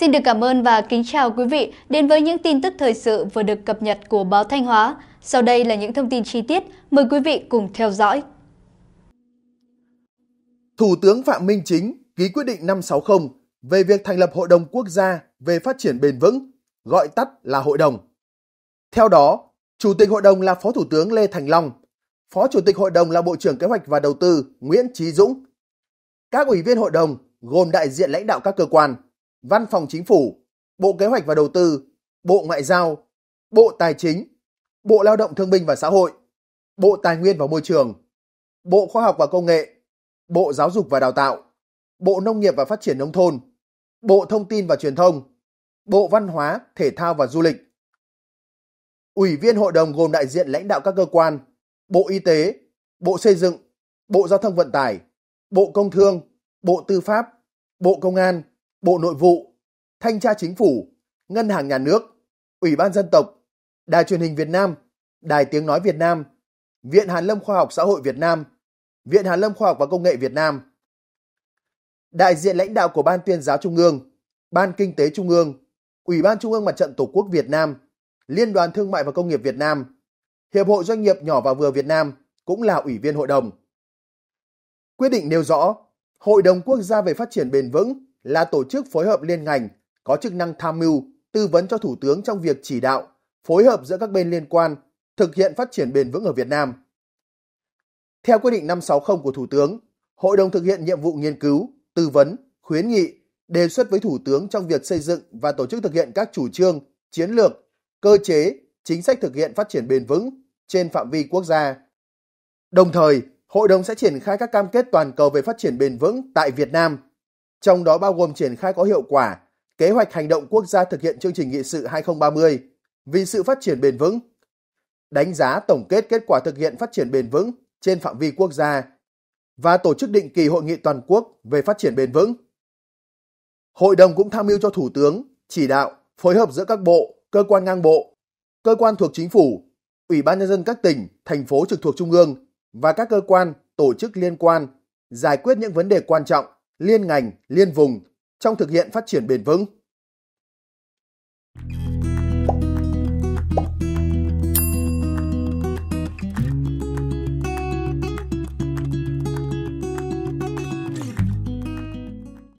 Xin được cảm ơn và kính chào quý vị đến với những tin tức thời sự vừa được cập nhật của báo Thanh Hóa. Sau đây là những thông tin chi tiết, mời quý vị cùng theo dõi. Thủ tướng Phạm Minh Chính ký quyết định 560 về việc thành lập Hội đồng Quốc gia về phát triển bền vững, gọi tắt là Hội đồng. Theo đó, Chủ tịch Hội đồng là Phó Thủ tướng Lê Thành Long, Phó Chủ tịch Hội đồng là Bộ trưởng Kế hoạch và Đầu tư Nguyễn Trí Dũng. Các ủy viên Hội đồng gồm đại diện lãnh đạo các cơ quan, Văn phòng Chính phủ, Bộ Kế hoạch và Đầu tư, Bộ Ngoại giao, Bộ Tài chính, Bộ Lao động Thương binh và Xã hội, Bộ Tài nguyên và Môi trường, Bộ Khoa học và Công nghệ, Bộ Giáo dục và Đào tạo, Bộ Nông nghiệp và Phát triển Nông thôn, Bộ Thông tin và Truyền thông, Bộ Văn hóa, Thể thao và Du lịch. Ủy viên hội đồng gồm đại diện lãnh đạo các cơ quan, Bộ Y tế, Bộ Xây dựng, Bộ Giao thông Vận tải, Bộ Công Thương, Bộ Tư pháp, Bộ Công an, Bộ Nội vụ, Thanh tra Chính phủ, Ngân hàng Nhà nước, Ủy ban Dân tộc, Đài truyền hình Việt Nam, Đài tiếng nói Việt Nam, Viện Hàn lâm Khoa học Xã hội Việt Nam, Viện Hàn lâm Khoa học và Công nghệ Việt Nam. Đại diện lãnh đạo của Ban tuyên giáo Trung ương, Ban Kinh tế Trung ương, Ủy ban Trung ương Mặt trận Tổ quốc Việt Nam, Liên đoàn Thương mại và Công nghiệp Việt Nam, Hiệp hội Doanh nghiệp nhỏ và vừa Việt Nam cũng là ủy viên hội đồng. Quyết định nêu rõ, Hội đồng Quốc gia về Phát triển Bền vững là tổ chức phối hợp liên ngành có chức năng tham mưu, tư vấn cho Thủ tướng trong việc chỉ đạo, phối hợp giữa các bên liên quan, thực hiện phát triển bền vững ở Việt Nam. Theo quyết định 560 của Thủ tướng, Hội đồng thực hiện nhiệm vụ nghiên cứu, tư vấn, khuyến nghị, đề xuất với Thủ tướng trong việc xây dựng và tổ chức thực hiện các chủ trương, chiến lược, cơ chế, chính sách thực hiện phát triển bền vững trên phạm vi quốc gia. Đồng thời, Hội đồng sẽ triển khai các cam kết toàn cầu về phát triển bền vững tại Việt Nam – trong đó bao gồm triển khai có hiệu quả kế hoạch hành động quốc gia thực hiện chương trình nghị sự 2030 vì sự phát triển bền vững, đánh giá tổng kết kết quả thực hiện phát triển bền vững trên phạm vi quốc gia và tổ chức định kỳ hội nghị toàn quốc về phát triển bền vững. Hội đồng cũng tham mưu cho Thủ tướng chỉ đạo phối hợp giữa các bộ, cơ quan ngang bộ, cơ quan thuộc chính phủ, ủy ban nhân dân các tỉnh, thành phố trực thuộc trung ương và các cơ quan, tổ chức liên quan giải quyết những vấn đề quan trọng liên ngành, liên vùng trong thực hiện phát triển bền vững.